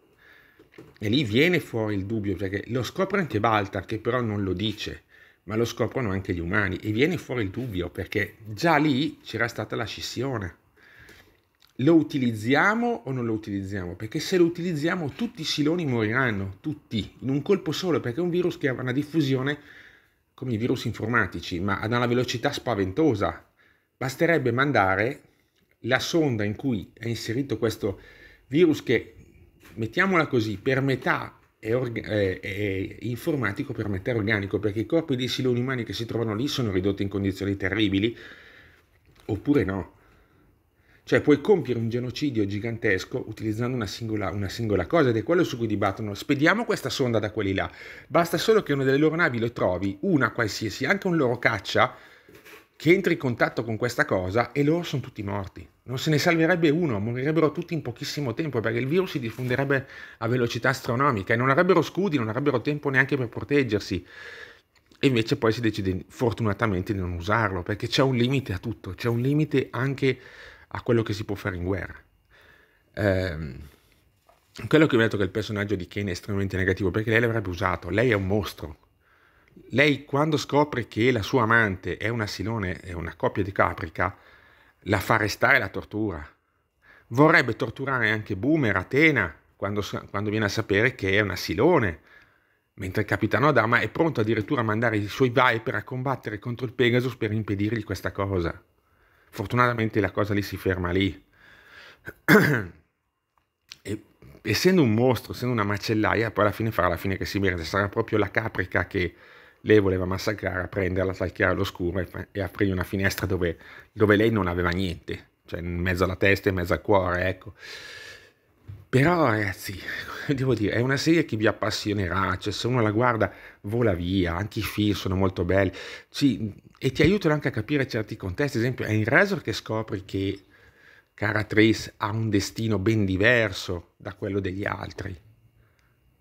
e lì viene fuori il dubbio, perché lo scopre anche Walter, che però non lo dice, ma lo scoprono anche gli umani, e viene fuori il dubbio, perché già lì c'era stata la scissione lo utilizziamo o non lo utilizziamo? Perché se lo utilizziamo tutti i siloni moriranno, tutti, in un colpo solo, perché è un virus che ha una diffusione come i virus informatici, ma ad una velocità spaventosa. Basterebbe mandare la sonda in cui è inserito questo virus che, mettiamola così, per metà è, orga- è, è informatico, per metà è organico, perché i corpi dei siloni umani che si trovano lì sono ridotti in condizioni terribili, oppure no. Cioè puoi compiere un genocidio gigantesco utilizzando una singola, una singola cosa ed è quello su cui dibattono. Spediamo questa sonda da quelli là. Basta solo che una delle loro navi lo trovi, una qualsiasi, anche un loro caccia, che entri in contatto con questa cosa e loro sono tutti morti. Non se ne salverebbe uno, morirebbero tutti in pochissimo tempo perché il virus si diffonderebbe a velocità astronomica e non avrebbero scudi, non avrebbero tempo neanche per proteggersi. E invece poi si decide fortunatamente di non usarlo perché c'è un limite a tutto, c'è un limite anche a quello che si può fare in guerra. Eh, quello che vi ho detto che il personaggio di Kane è estremamente negativo perché lei l'avrebbe usato, lei è un mostro. Lei quando scopre che la sua amante è una silone, è una coppia di Caprica, la fa restare la tortura. Vorrebbe torturare anche Boomer, Atena, quando, quando viene a sapere che è una silone. mentre il capitano Adama è pronto addirittura a mandare i suoi Viper a combattere contro il Pegasus per impedirgli questa cosa fortunatamente la cosa lì si ferma lì. e, essendo un mostro, essendo una macellaia, poi alla fine farà la fine che si merita. Sarà proprio la caprica che lei voleva massacrare a prenderla salchiare chiaro all'oscuro e, e aprire una finestra dove, dove, lei non aveva niente, cioè in mezzo alla testa e in mezzo al cuore, ecco. Però ragazzi, <laughs> devo dire, è una serie che vi appassionerà, cioè se uno la guarda vola via, anche i film sono molto belli, ci, e ti aiutano anche a capire certi contesti. Ad esempio, è in Razor che scopri che Cara Trace ha un destino ben diverso da quello degli altri,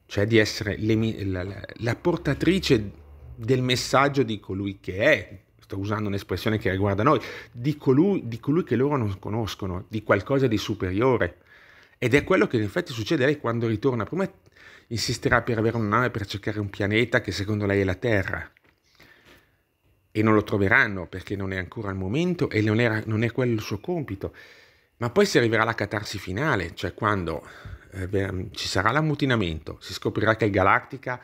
cioè di essere le, la, la, portatrice del messaggio di colui che è. Sto usando un'espressione che riguarda noi, di colui, di colui che loro non conoscono, di qualcosa di superiore. Ed è quello che in effetti succede lei quando ritorna. Prima insisterà per avere una nave per cercare un pianeta che secondo lei è la Terra e non lo troveranno perché non è ancora il momento e non, era, non è quello il suo compito. Ma poi si arriverà alla catarsi finale, cioè quando eh, ci sarà l'ammutinamento, si scoprirà che il Galactica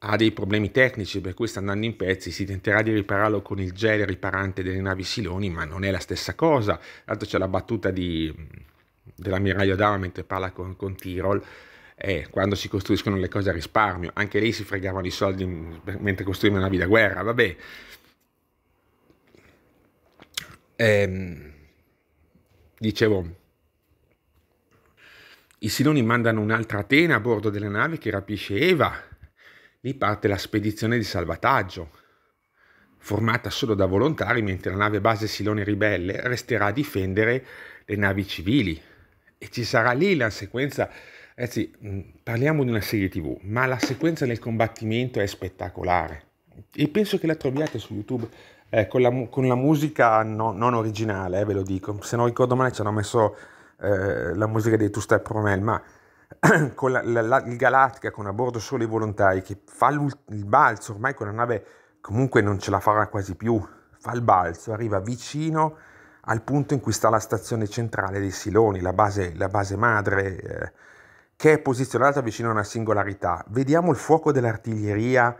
ha dei problemi tecnici per cui sta andando in pezzi, si tenterà di ripararlo con il gel riparante delle navi Siloni, ma non è la stessa cosa. Tanto c'è la battuta di, dell'ammiraglio Dama mentre parla con, con Tirol, eh, quando si costruiscono le cose a risparmio, anche lei si fregavano i soldi mentre costruiva navi da guerra, vabbè. E, ehm, dicevo, i Siloni mandano un'altra Atena a bordo della nave che rapisce Eva. Lì parte la spedizione di salvataggio, formata solo da volontari, mentre la nave base Silone Ribelle resterà a difendere le navi civili. E ci sarà lì la sequenza. Ragazzi, eh mm, parliamo di una serie TV, ma la sequenza del combattimento è spettacolare. E penso che la troviate su YouTube eh, con, la, con, la, musica no, non originale, eh, ve lo dico. Se non ricordo male ci hanno messo eh, la musica dei Two Step Romel, ma <clears throat> con la, la, il Galactica, con a bordo solo i volontari, che fa il balzo, ormai con la nave comunque non ce la farà quasi più, fa il balzo, arriva vicino al punto in cui sta la stazione centrale dei Siloni, la base, la base madre, eh, che è posizionata vicino a una singolarità. Vediamo il fuoco dell'artiglieria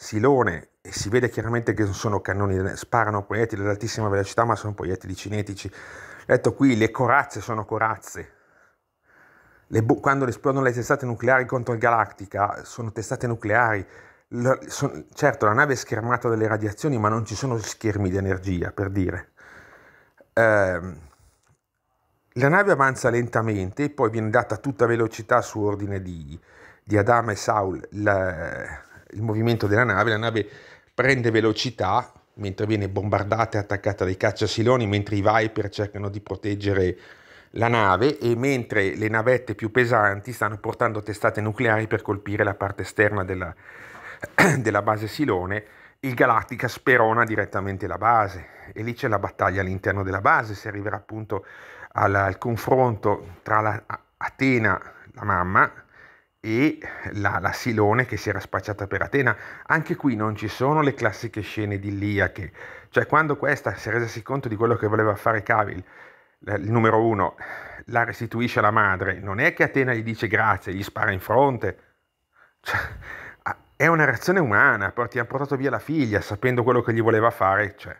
silone e si vede chiaramente che non sono cannoni, sparano proiettili ad altissima velocità ma sono proiettili cinetici. Detto qui, le corazze sono corazze. Le bu- quando esplodono le testate nucleari contro il Galactica sono testate nucleari. La, son, certo, la nave è schermata dalle radiazioni ma non ci sono schermi di energia, per dire. Ehm, la nave avanza lentamente e poi viene data a tutta velocità su ordine di, di Adama e Saul. La, il movimento della nave, la nave prende velocità mentre viene bombardata e attaccata dai cacciasiloni, mentre i Viper cercano di proteggere la nave e mentre le navette più pesanti stanno portando testate nucleari per colpire la parte esterna della, <clears throat> della base Silone, il Galactica sperona direttamente la base e lì c'è la battaglia all'interno della base, si arriverà appunto al, al confronto tra la, Atena, la mamma, e la, la, Silone che si era spacciata per Atena. Anche qui non ci sono le classiche scene di Iliache, cioè quando questa si è resa conto di quello che voleva fare Cavil, il numero uno, la restituisce alla madre, non è che Atena gli dice grazie, gli spara in fronte, cioè, è una reazione umana, ti ha portato via la figlia sapendo quello che gli voleva fare, cioè.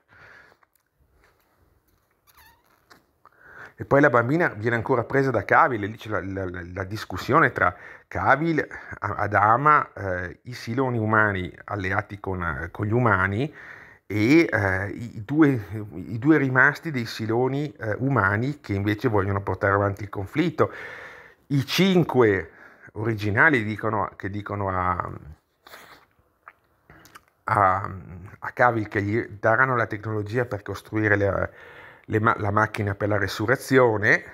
E poi la bambina viene ancora presa da Cavill, e lì c'è la, la, la discussione tra Cavill, Adama, eh, i siloni umani alleati con, eh, con gli umani e eh, i, due, i, due, rimasti dei siloni eh, umani che invece vogliono portare avanti il conflitto. I cinque originali dicono, che dicono a, a, a Cavill che gli daranno la tecnologia per costruire le ma- la macchina per la resurrezione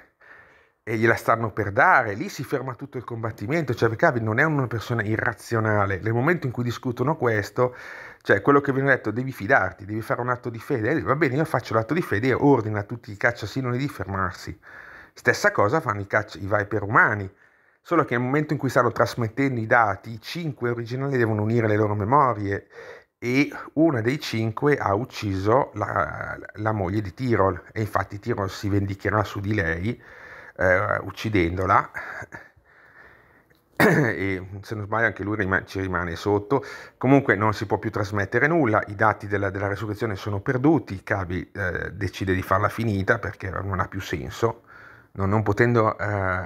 e gliela stanno per dare, lì si ferma tutto il combattimento, cioè Cavill non è una persona irrazionale, nel momento in cui discutono questo, cioè quello che viene detto devi fidarti, devi fare un atto di fede, e eh, lui, va bene io faccio l'atto di fede e ordina a tutti i cacciasinoni di fermarsi, stessa cosa fanno i, caccia, i viper umani, solo che nel momento in cui stanno trasmettendo i dati, i cinque originali devono unire le loro memorie e uno dei cinque ha ucciso la, la moglie di Tirol e infatti Tirol si vendicherà su di lei eh, uccidendola <clears throat> e se non sbaglio anche lui rim- ci rimane sotto comunque non si può più trasmettere nulla i dati della, della resurrezione sono perduti Cavi eh, decide di farla finita perché non ha più senso non, non, potendo, eh,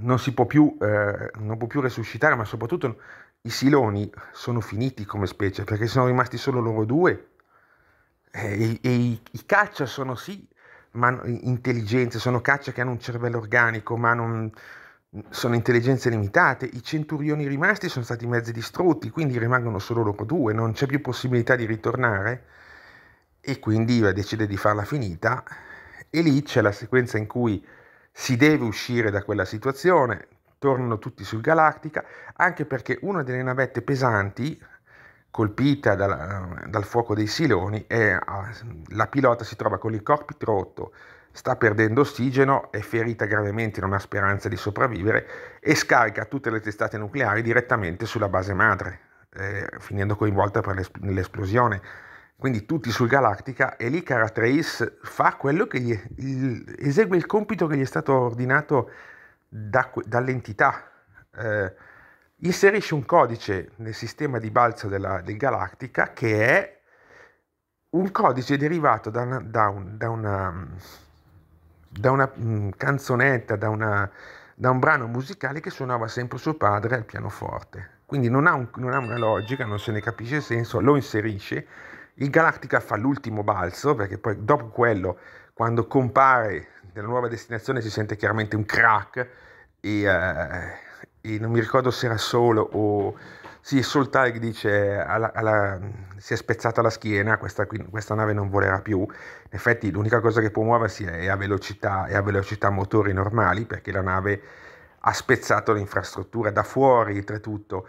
non si può più, eh, non può più resuscitare ma soprattutto i siloni sono finiti come specie perché sono rimasti solo loro due e, e i, i, caccia sono sì ma intelligenze, sono caccia che hanno un cervello organico ma non, sono intelligenze limitate, i centurioni rimasti sono stati mezzi distrutti quindi rimangono solo loro due, non c'è più possibilità di ritornare e quindi decide di farla finita e lì c'è la sequenza in cui si deve uscire da quella situazione tornano tutti sul Galactica, anche perché una delle navette pesanti colpita dal, dal fuoco dei siloni e ah, la pilota si trova con il cockpit rotto, sta perdendo ossigeno, è ferita gravemente, non ha speranza di sopravvivere e scarica tutte le testate nucleari direttamente sulla base madre, eh, finendo coinvolta nell'esplosione. Quindi tutti sul Galactica e lì Caratrace fa quello che gli, esegue il compito che gli è stato ordinato da, dall'entità. Eh, inserisce un codice nel sistema di balzo della, del Galactica che è un codice derivato da una, da un, da una, da una mm, canzonetta, una, da, un brano musicale che suonava sempre suo padre al pianoforte. Quindi non ha, un, non ha una logica, non se ne capisce il senso, lo inserisce. Il Galactica fa l'ultimo balzo perché poi dopo quello, quando compare nella nuova destinazione si sente chiaramente un crack e, eh, e non mi ricordo se era solo o sì, Soltag dice alla, alla, si è spezzata la schiena, questa, questa, nave non volerà più. In effetti l'unica cosa che può muoversi è a velocità, e a velocità motori normali perché la nave ha spezzato l'infrastruttura da fuori, oltretutto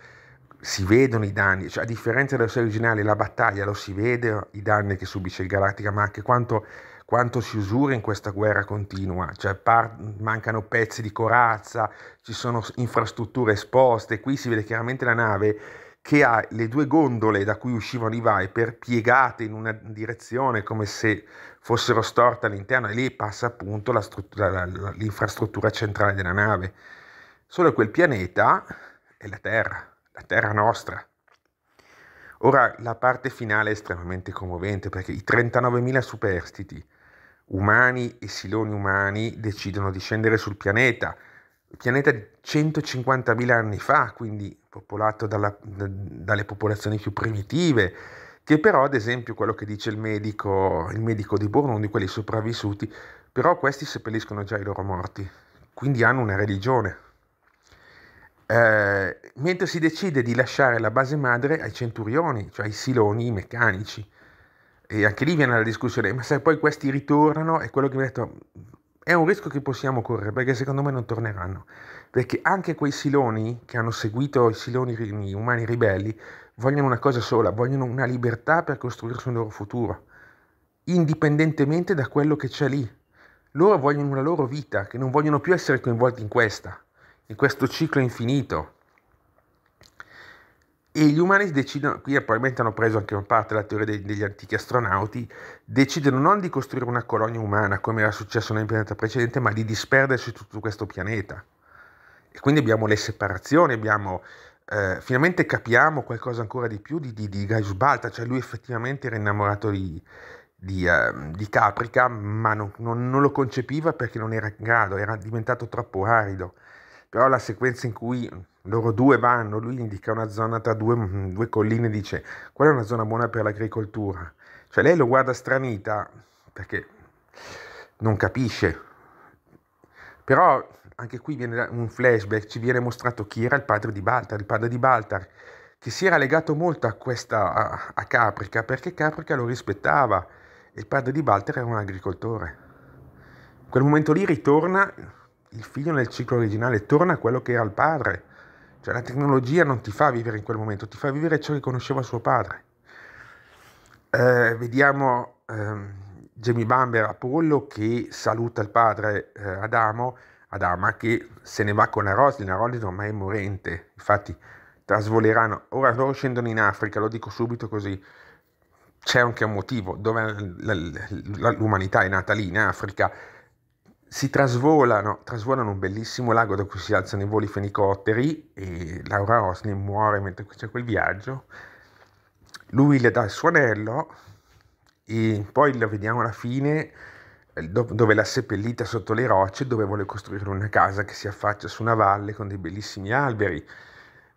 si vedono i danni, cioè, a differenza della serie originale la battaglia lo si vede, i danni che subisce il Galactica, ma anche quanto quanto si usura in questa guerra continua, cioè par- mancano pezzi di corazza, ci sono infrastrutture esposte, qui si vede chiaramente la nave che ha le due gondole da cui uscivano i Viper piegate in una direzione come se fossero storte all'interno e lì passa appunto la la, la, l'infrastruttura centrale della nave. Solo quel pianeta è la Terra, la Terra nostra. Ora la parte finale è estremamente commovente perché i 39.000 superstiti, umani e siloni umani decidono di scendere sul pianeta, pianeta di 150.000 anni fa, quindi popolato dalla, dalle popolazioni più primitive, che però ad esempio quello che dice il medico, il medico di Burundi, quelli sopravvissuti, però questi seppelliscono già i loro morti, quindi hanno una religione. Eh, mentre si decide di lasciare la base madre ai centurioni, cioè ai siloni meccanici, e anche lì viene la discussione, ma se poi questi ritornano, è quello che mi ha detto, è un rischio che possiamo correre perché secondo me non torneranno, perché anche quei siloni che hanno seguito i siloni i umani ribelli vogliono una cosa sola, vogliono una libertà per costruirsi un loro futuro, indipendentemente da quello che c'è lì. Loro vogliono una loro vita, che non vogliono più essere coinvolti in questa, in questo ciclo infinito. E gli umani decidono, qui probabilmente hanno preso anche una parte della teoria dei, degli antichi astronauti, decidono non di costruire una colonia umana come era successo nel pianeta precedente, ma di disperdersi su tutto questo pianeta. E quindi abbiamo le separazioni, abbiamo, eh, finalmente capiamo qualcosa ancora di più di, di, di Gaius Balta, cioè lui effettivamente era innamorato di, di, uh, di, Caprica, ma non, non, non, lo concepiva perché non era in grado, era diventato troppo arido. Però la sequenza in cui loro due vanno, lui indica una zona tra due, mm, due colline dice quella è una zona buona per l'agricoltura. Cioè lei lo guarda stranita perché non capisce. Però anche qui viene un flashback, ci viene mostrato chi era il padre di Baltar, il padre di Baltar, che si era legato molto a, questa, a, a Caprica perché Caprica lo rispettava e il padre di Baltar era un agricoltore. In quel momento lì ritorna il figlio nel ciclo originale, torna quello che era il padre cioè la tecnologia non ti fa vivere in quel momento, ti fa vivere ciò che conosceva suo padre. Eh, vediamo ehm, Jamie Bamber Apollo che saluta il padre eh, Adamo, Adama che se ne va con la Roslin, la Roslin ormai è morente, infatti trasvoleranno. Ora loro scendono in Africa, lo dico subito così, c'è anche un motivo, dove l'umanità è nata lì in Africa, si trasvolano, trasvolano un bellissimo lago da cui si alzano i voli fenicotteri e Laura Oslin muore mentre c'è quel viaggio. Lui le dà il suo anello e poi la vediamo alla fine eh, dove l'ha seppellita sotto le rocce, dove vuole costruire una casa che si affaccia su una valle con dei bellissimi alberi.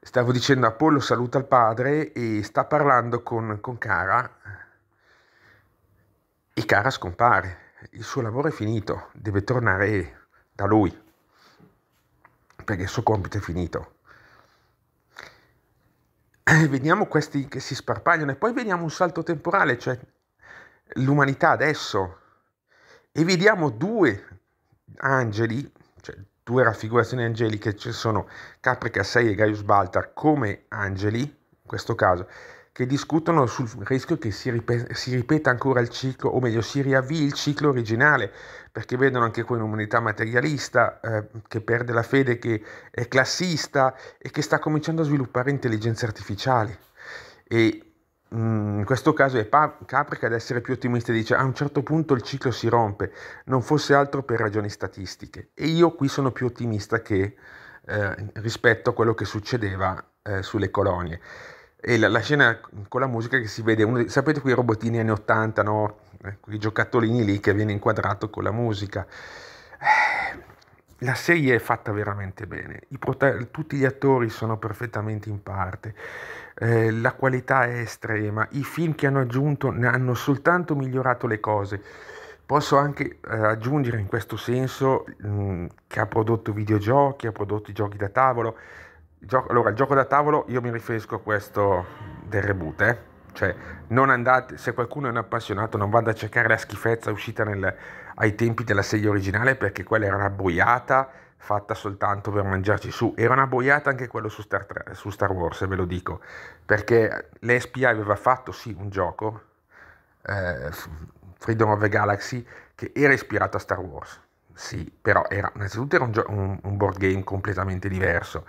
Stavo dicendo Apollo saluta il padre e sta parlando con, con Cara e Cara scompare il suo lavoro è finito, deve tornare da lui, perché il suo compito è finito. E eh, vediamo questi che si sparpagliano e poi vediamo un salto temporale, cioè l'umanità adesso, e vediamo due angeli, cioè due raffigurazioni angeliche, ci sono Capri Cassai e Gaius Baltar come angeli, in questo caso, che discutono sul rischio che si, ripeta, si ripeta ancora il ciclo, o meglio si riavvii il ciclo originale, perché vedono anche qui un'umanità materialista eh, che perde la fede, che è classista e che sta cominciando a sviluppare intelligenze artificiali. E mm, in questo caso è Caprica ad essere più ottimista e dice a un certo punto il ciclo si rompe, non fosse altro per ragioni statistiche. E io qui sono più ottimista che, eh, rispetto a quello che succedeva eh, sulle colonie e la, la, scena con la musica che si vede, uno, sapete quei robotini anni 80, no? Eh, quei giocattolini lì che viene inquadrato con la musica. Eh, la serie è fatta veramente bene, prota- tutti gli attori sono perfettamente in parte, eh, la qualità è estrema, i film che hanno aggiunto ne hanno soltanto migliorato le cose. Posso anche eh, aggiungere in questo senso mh, mm, che ha prodotto videogiochi, ha prodotto giochi da tavolo, allora, il gioco da tavolo io mi riferisco a questo del reboot, eh? cioè andate, se qualcuno è un appassionato non vada a cercare la schifezza uscita nel, ai tempi della serie originale perché quella era una boiata fatta soltanto per mangiarci su, era una boiata anche quello su Star, su Star Wars, ve lo dico, perché l'SPI aveva fatto sì un gioco, eh, Freedom of the Galaxy, che era ispirato a Star Wars, sì, però era, innanzitutto era un, un, un board game completamente diverso,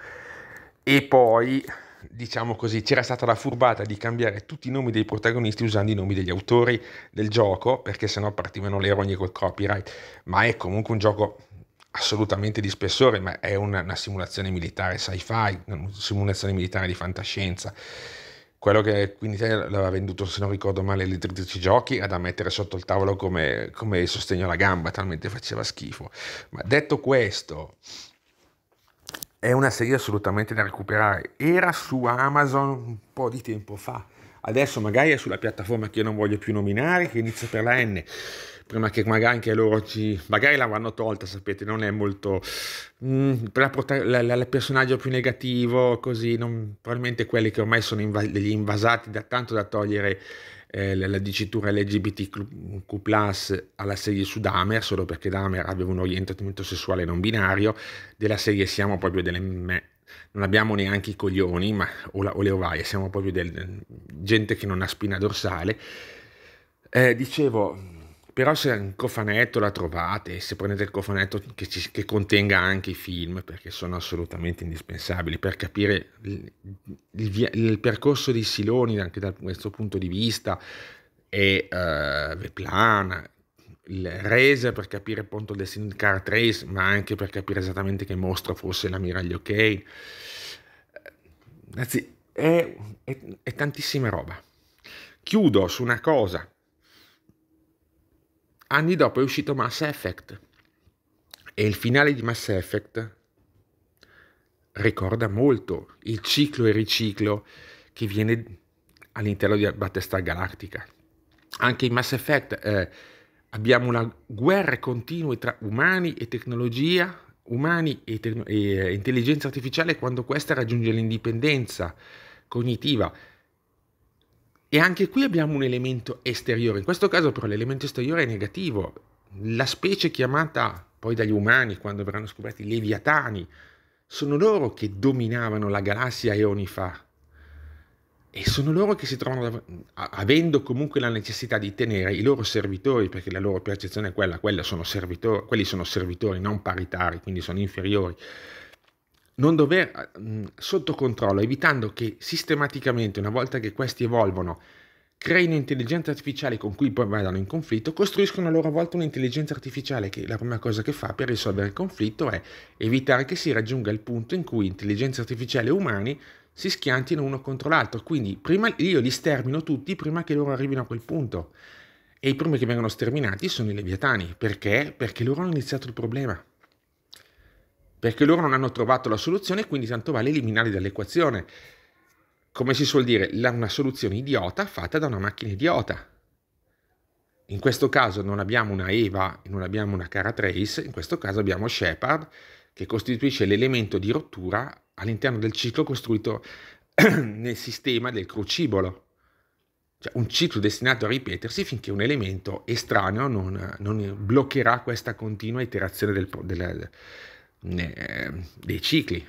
e poi, diciamo così, c'era stata la furbata di cambiare tutti i nomi dei protagonisti usando i nomi degli autori del gioco, perché sennò partivano le rogne col copyright. Ma è comunque un gioco assolutamente di spessore, ma è una, una simulazione militare sci-fi, una simulazione militare di fantascienza quello che quindi l'aveva venduto, se non ricordo male, le 13 giochi, era da mettere sotto il tavolo come, come, sostegno alla gamba, talmente faceva schifo. Ma detto questo, è una serie assolutamente da recuperare. Era su Amazon un po' di tempo fa, adesso magari è sulla piattaforma che io non voglio più nominare, che inizia per la N, prima che magari anche loro ci... magari l'avranno tolta, sapete, non è molto... Mm, per la, la, la, personaggio più negativo, così, non, probabilmente quelli che ormai sono inv- degli invasati da tanto da togliere eh, la dicitura LGBTQ+, alla serie su Dahmer, solo perché Dahmer aveva un orientamento sessuale non binario, della serie siamo proprio delle... Me- non abbiamo neanche i coglioni, ma, o, la, o le ovaie, siamo proprio del, gente che non ha spina dorsale. Eh, dicevo, però se un cofanetto la trovate, se prendete il cofanetto che, ci, che contenga anche i film, perché sono assolutamente indispensabili per capire il, il, il percorso di Siloni anche da questo punto di vista, e uh, Veplana, il Razer per capire appunto il destino di Car Trace, ma anche per capire esattamente che mostro fosse l'ammiraglio Kane. Anzi, è, è, è tantissima roba. Chiudo su una cosa anni dopo è uscito Mass Effect e il finale di Mass Effect ricorda molto il ciclo e riciclo che viene all'interno di Battestar Galactica. Anche in Mass Effect eh, abbiamo una guerra continua tra umani e tecnologia, umani e, te- e eh, intelligenza artificiale quando questa raggiunge l'indipendenza cognitiva e anche qui abbiamo un elemento esteriore, in questo caso però l'elemento esteriore è negativo. La specie chiamata poi dagli umani, quando verranno scoperti i leviatani, sono loro che dominavano la galassia eoni fa. E sono loro che si trovano, avendo comunque la necessità di tenere i loro servitori, perché la loro percezione è quella, sono quelli sono servitori non paritari, quindi sono inferiori non dover mh, eh, mm, sotto controllo, evitando che sistematicamente, una volta che questi evolvono, creino intelligenze artificiali con cui poi vadano in conflitto, costruiscono a loro volta un'intelligenza artificiale che la prima cosa che fa per risolvere il conflitto è evitare che si raggiunga il punto in cui intelligenze artificiali e umani si schiantino uno contro l'altro. Quindi prima io li stermino tutti prima che loro arrivino a quel punto. E i primi che vengono sterminati sono i leviatani. Perché? Perché loro hanno iniziato il problema perché loro non hanno trovato la soluzione e quindi tanto vale eliminarli dall'equazione. Come si suol dire, una soluzione idiota fatta da una macchina idiota. In questo caso non abbiamo una Eva e non abbiamo una Cara Trace, in questo caso abbiamo Shepard che costituisce l'elemento di rottura all'interno del ciclo costruito <clears throat> nel sistema del crucibolo. Cioè un ciclo destinato a ripetersi finché un elemento estraneo non, non bloccherà questa continua iterazione del, del, dei cicli,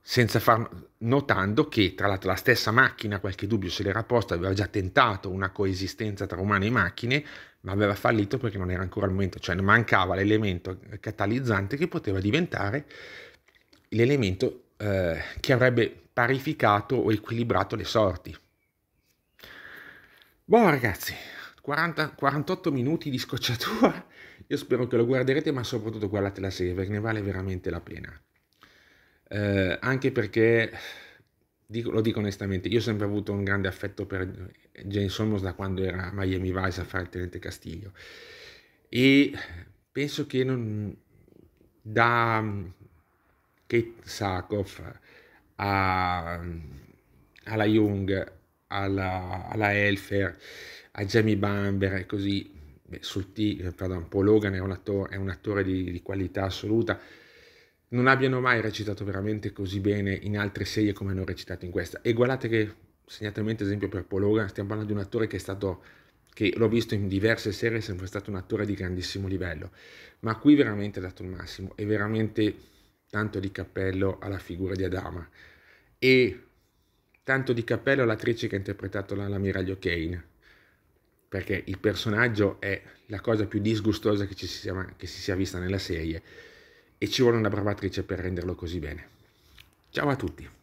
senza far notando che tra l'altro la stessa macchina, qualche dubbio se l'era posta, aveva già tentato una coesistenza tra umane e macchine, ma aveva fallito perché non era ancora il momento, cioè mancava l'elemento catalizzante che poteva diventare l'elemento eh, che avrebbe parificato o equilibrato le sorti. Buon ragazzi, 40, 48 minuti di scocciatura io spero che lo guarderete, ma soprattutto guardate la serie perché ne vale veramente la pena. Eh, anche perché, dico, lo dico onestamente, io ho sempre avuto un grande affetto per James Somos da quando era a Miami Vice a fare il Tenente Castiglio. E penso che non, da mm, Kate Sakoff a, mm, alla Jung alla, alla Elfer, a Jamie Bamber e così sul T, eh, pardon, Paul Logan è un attore, è un attore di, di, qualità assoluta, non abbiano mai recitato veramente così bene in altre serie come hanno recitato in questa. E guardate che, segnatamente esempio per Paul Logan, stiamo parlando di un attore che è stato che l'ho visto in diverse serie, è sempre stato un attore di grandissimo livello, ma qui veramente ha dato il massimo, è veramente tanto di cappello alla figura di Adama e tanto di cappello all'attrice che ha interpretato l'ammiraglio Kane, perché il personaggio è la cosa più disgustosa che, ci sia, che si sia vista nella serie e ci vuole una brava attrice per renderlo così bene. Ciao a tutti!